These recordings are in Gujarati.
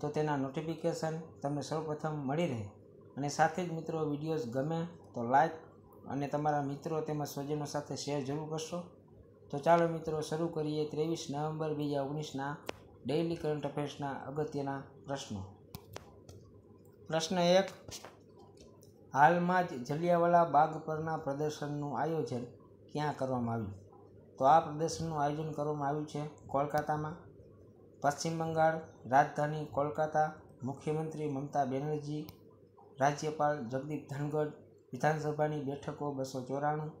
તો તેના નોટિફિકેશન તમને સૌપ્રથમ મળી રહે અને સાથે જ મિત્રો વિડીયોઝ ગમે તો લાઈક અને તમારા મિત્રો તેમજ સ્વજનો સાથે શેર જરૂર કરશો તો ચાલો મિત્રો શરૂ કરીએ ત્રેવીસ નવેમ્બર બે હજાર ઓગણીસના ડેઇલી કરંટ અફેર્સના અગત્યના પ્રશ્નો પ્રશ્ન એક હાલમાં જ જલિયાવાલા બાગ પરના પ્રદર્શનનું આયોજન ક્યાં કરવામાં આવ્યું તો આ પ્રદર્શનનું આયોજન કરવામાં આવ્યું છે કોલકાતામાં પશ્ચિમ બંગાળ રાજધાની કોલકાતા મુખ્યમંત્રી મમતા બેનર્જી રાજ્યપાલ જગદીપ ધનગઢ વિધાનસભાની બેઠકો બસો ચોરાણું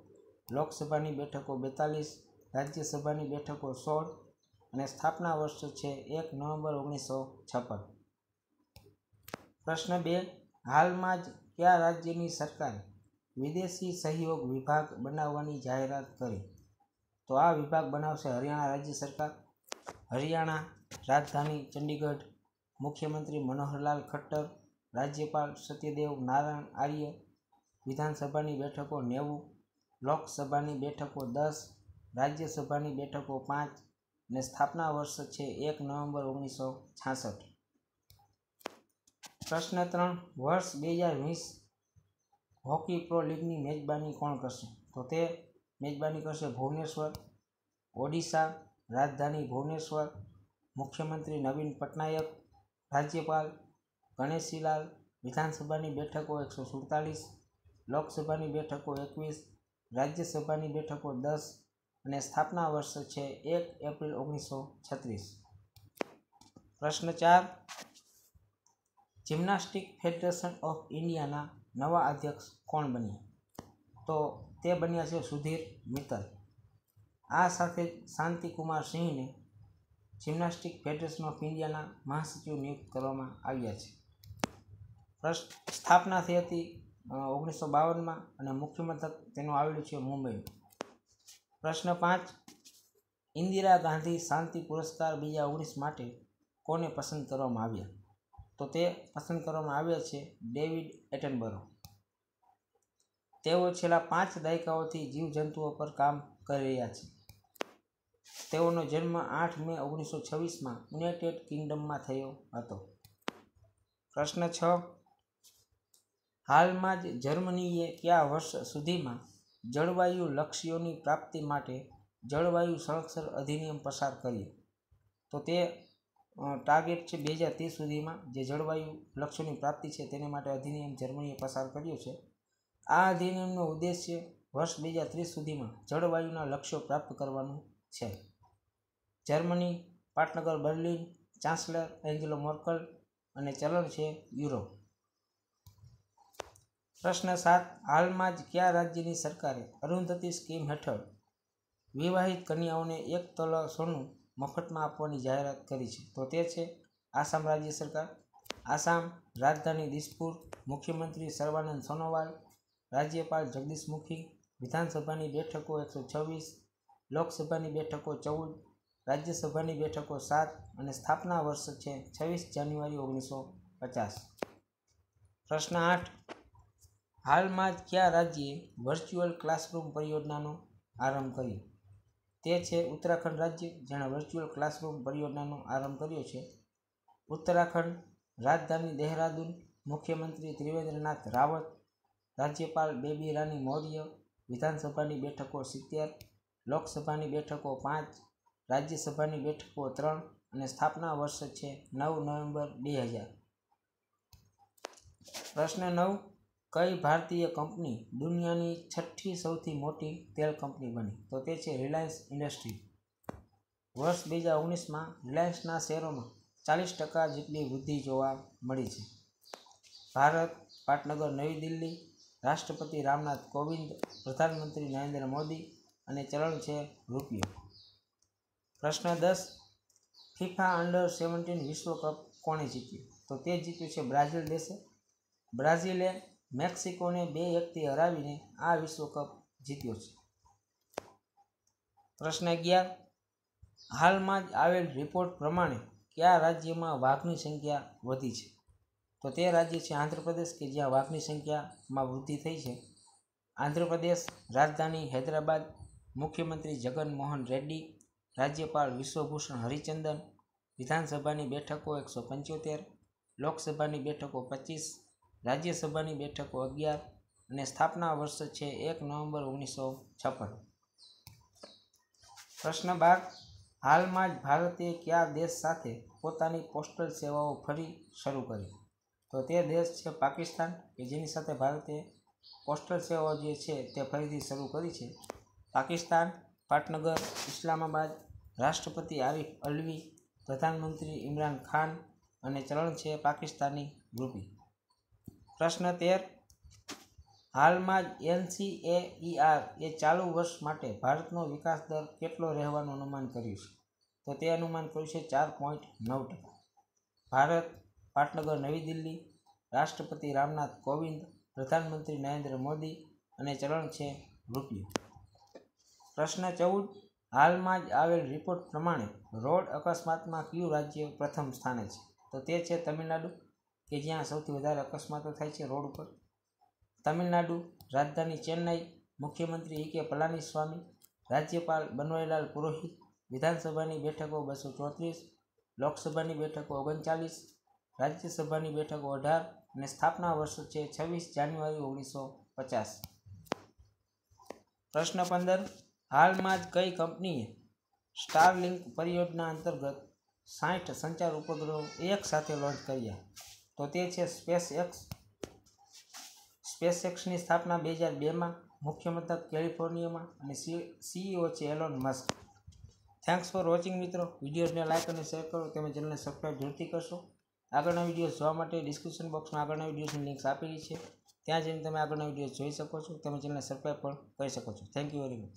લોકસભાની બેઠકો બેતાલીસ રાજ્યસભાની બેઠકો સોળ અને સ્થાપના વર્ષ છે એક નવેમ્બર ઓગણીસો છપ્પન પ્રશ્ન બે હાલમાં જ કયા રાજ્યની સરકારે વિદેશી સહયોગ વિભાગ બનાવવાની જાહેરાત કરી તો આ વિભાગ બનાવશે હરિયાણા રાજ્ય સરકાર હરિયાણા રાજધાની ચંડીગઢ મુખ્યમંત્રી મનોહરલાલ ખટ્ટર રાજ્યપાલ સત્યદેવ નારાયણ આર્ય વિધાનસભાની બેઠકો નેવું લોકસભાની બેઠકો દસ રાજ્યસભાની બેઠકો પાંચ અને સ્થાપના વર્ષ છે એક નવેમ્બર ઓગણીસો છાસઠ પ્રશ્ન ત્રણ વર્ષ બે હજાર વીસ હોકી પ્રો લીગની મેજબાની કોણ કરશે તો તે મેજબાની કરશે ભુવનેશ્વર ઓડિશા રાજધાની ભુવનેશ્વર મુખ્યમંત્રી નવીન પટનાયક રાજ્યપાલ ગણેશીલાલ વિધાનસભાની બેઠકો એકસો સુડતાલીસ લોકસભાની બેઠકો એકવીસ રાજ્યસભાની બેઠકો દસ અને સ્થાપના વર્ષ છે એક એપ્રિલ ઓગણીસો છત્રીસ પ્રશ્ન ચાર જિમ્નાસ્ટિક ફેડરેશન ઓફ ઇન્ડિયાના નવા અધ્યક્ષ કોણ બન્યા તો તે બન્યા છે સુધીર મિત્તલ આ સાથે શાંતિકુમાર સિંહને જિમ્નાસ્ટિક ફેડરેશન ઓફ ઇન્ડિયાના મહાસચિવ નિયુક્ત કરવામાં આવ્યા છે ટ્રસ્ટ સ્થાપના થઈ હતી ઓગણીસો બાવનમાં અને મુખ્ય મથક તેનું આવેલું છે મુંબઈ પ્રશ્ન પાંચ ઇન્દિરા ગાંધી શાંતિ પુરસ્કાર બીજા ઓગણીસ માટે કોને પસંદ કરવામાં આવ્યા તો તે પસંદ કરવામાં આવ્યા છે ડેવિડ એટનબરો તેઓ છેલ્લા પાંચ દાયકાઓથી જીવજંતુઓ પર કામ કરી રહ્યા છે તેઓનો જન્મ આઠ મે ઓગણીસો છવ્વીસમાં યુનાઇટેડ કિંગડમમાં થયો હતો પ્રશ્ન છ હાલમાં જ જર્મનીએ કયા વર્ષ સુધીમાં જળવાયુ લક્ષ્યોની પ્રાપ્તિ માટે જળવાયુ સંરક્ષણ અધિનિયમ પસાર કર્યો તો તે ટાર્ગેટ છે બે હજાર ત્રીસ સુધીમાં જે જળવાયુ લક્ષ્યોની પ્રાપ્તિ છે તેને માટે અધિનિયમ જર્મનીએ પસાર કર્યો છે આ અધિનિયમનો ઉદ્દેશ્ય વર્ષ બે હજાર ત્રીસ સુધીમાં જળવાયુના લક્ષ્યો પ્રાપ્ત કરવાનું છે જર્મની પાટનગર બર્લિન ચાન્સલર એન્જલો મોર્કલ અને ચલણ છે યુરો પ્રશ્ન સાત હાલમાં જ કયા રાજ્યની સરકારે અરુંધતી સ્કીમ હેઠળ વિવાહિત કન્યાઓને એક તોલા સોનું મફતમાં આપવાની જાહેરાત કરી છે તો તે છે આસામ રાજ્ય સરકાર આસામ રાજધાની દિસપુર મુખ્યમંત્રી સર્વાનંદ સોનોવાલ રાજ્યપાલ જગદીશ મુખી વિધાનસભાની બેઠકો એકસો છવ્વીસ લોકસભાની બેઠકો ચૌદ રાજ્યસભાની બેઠકો સાત અને સ્થાપના વર્ષ છે છવ્વીસ જાન્યુઆરી ઓગણીસો પચાસ પ્રશ્ન આઠ હાલમાં જ કયા રાજ્યે વર્ચ્યુઅલ ક્લાસરૂમ પરિયોજનાનો આરંભ કર્યો તે છે ઉત્તરાખંડ રાજ્ય જેણે વર્ચ્યુઅલ ક્લાસરૂમ પરિયોજનાનો આરંભ કર્યો છે ઉત્તરાખંડ રાજધાની દેહરાદૂન મુખ્યમંત્રી ત્રિવેન્દ્રનાથ રાવત રાજ્યપાલ બેબી રાની મૌર્ય વિધાનસભાની બેઠકો સિત્તેર લોકસભાની બેઠકો પાંચ રાજ્યસભાની બેઠકો ત્રણ અને સ્થાપના વર્ષ છે નવ નવેમ્બર બે હજાર પ્રશ્ન નવ કઈ ભારતીય કંપની દુનિયાની છઠ્ઠી સૌથી મોટી તેલ કંપની બની તો તે છે રિલાયન્સ ઇન્ડસ્ટ્રી વર્ષ બે હજાર ઓગણીસમાં રિલાયન્સના શેરોમાં ચાલીસ ટકા જેટલી વૃદ્ધિ જોવા મળી છે ભારત પાટનગર નવી દિલ્હી રાષ્ટ્રપતિ રામનાથ કોવિંદ પ્રધાનમંત્રી નરેન્દ્ર મોદી અને ચલણ છે રૂપિયો પ્રશ્ન દસ ફિફા અંડર સેવન્ટીન વિશ્વકપ કોણે જીત્યું તો તે જીત્યું છે બ્રાઝિલ દેશે બ્રાઝિલે મેક્સિકોને બે એકથી હરાવીને આ વિશ્વકપ જીત્યો છે પ્રશ્ન અગિયાર હાલમાં જ આવેલ રિપોર્ટ પ્રમાણે કયા રાજ્યમાં વાઘની સંખ્યા વધી છે તો તે રાજ્ય છે આંધ્રપ્રદેશ કે જ્યાં વાઘની સંખ્યામાં વૃદ્ધિ થઈ છે આંધ્રપ્રદેશ રાજધાની હૈદરાબાદ મુખ્યમંત્રી જગનમોહન રેડ્ડી રાજ્યપાલ વિશ્વભૂષણ હરિચંદન વિધાનસભાની બેઠકો એકસો પંચોતેર લોકસભાની બેઠકો પચીસ રાજ્યસભાની બેઠકો અગિયાર અને સ્થાપના વર્ષ છે એક નવેમ્બર ઓગણીસો છપ્પન પ્રશ્ન બાદ હાલમાં જ ભારતે કયા દેશ સાથે પોતાની પોસ્ટલ સેવાઓ ફરી શરૂ કરી તો તે દેશ છે પાકિસ્તાન કે જેની સાથે ભારતે પોસ્ટલ સેવાઓ જે છે તે ફરીથી શરૂ કરી છે પાકિસ્તાન પાટનગર ઇસ્લામાબાદ રાષ્ટ્રપતિ આરિફ અલવી પ્રધાનમંત્રી ઇમરાન ખાન અને ચલણ છે પાકિસ્તાની રૂપી પ્રશ્ન તેર હાલમાં જ એનસીએઈઆર એ ચાલુ વર્ષ માટે ભારતનો વિકાસ દર કેટલો રહેવાનું અનુમાન કર્યું છે તો તે અનુમાન કર્યું છે ચાર પોઈન્ટ નવ ટકા ભારત પાટનગર નવી દિલ્હી રાષ્ટ્રપતિ રામનાથ કોવિંદ પ્રધાનમંત્રી નરેન્દ્ર મોદી અને ચલણ છે રૂપિયો પ્રશ્ન ચૌદ હાલમાં જ આવેલ રિપોર્ટ પ્રમાણે રોડ અકસ્માતમાં કયું રાજ્ય પ્રથમ સ્થાને છે તો તે છે તમિલનાડુ કે જ્યાં સૌથી વધારે અકસ્માતો થાય છે રોડ ઉપર તમિલનાડુ રાજધાની ચેન્નાઈ મુખ્યમંત્રી ઈ કે પલાનીસ્વામી રાજ્યપાલ બનવારીલાલ પુરોહિત વિધાનસભાની બેઠકો બસો ચોત્રીસ લોકસભાની બેઠકો ઓગણચાલીસ રાજ્યસભાની બેઠકો અઢાર અને સ્થાપના વર્ષ છે છવ્વીસ જાન્યુઆરી ઓગણીસો પચાસ પ્રશ્ન પંદર હાલમાં જ કઈ કંપનીએ સ્ટારલિંક પરિયોજના અંતર્ગત સાઠ સંચાર ઉપગ્રહો એક સાથે લોન્ચ કર્યા તો તે છે સ્પેસ એક્સ સ્પેસ એક્સની સ્થાપના બે હજાર બેમાં મુખ્ય મથક કેલિફોર્નિયામાં અને સી સીઈઓ છે Elon Musk thanks for watching મિત્રો વિડીયોઝને લાઇક અને શેર કરો તમે ચેનલને સબસ્ક્રાઈબ જરૂરથી કરશો આગળના વિડીયો જોવા માટે ડિસ્ક્રિપ્શન બોક્સમાં આગળના વિડીયોની લિંક્સ આપેલી છે ત્યાં જઈને તમે આગળના વિડીયો જોઈ શકો છો તમે ચેનલને સબસ્ક્રાઈબ પણ કરી શકો છો થેન્ક યુ વેરી મચ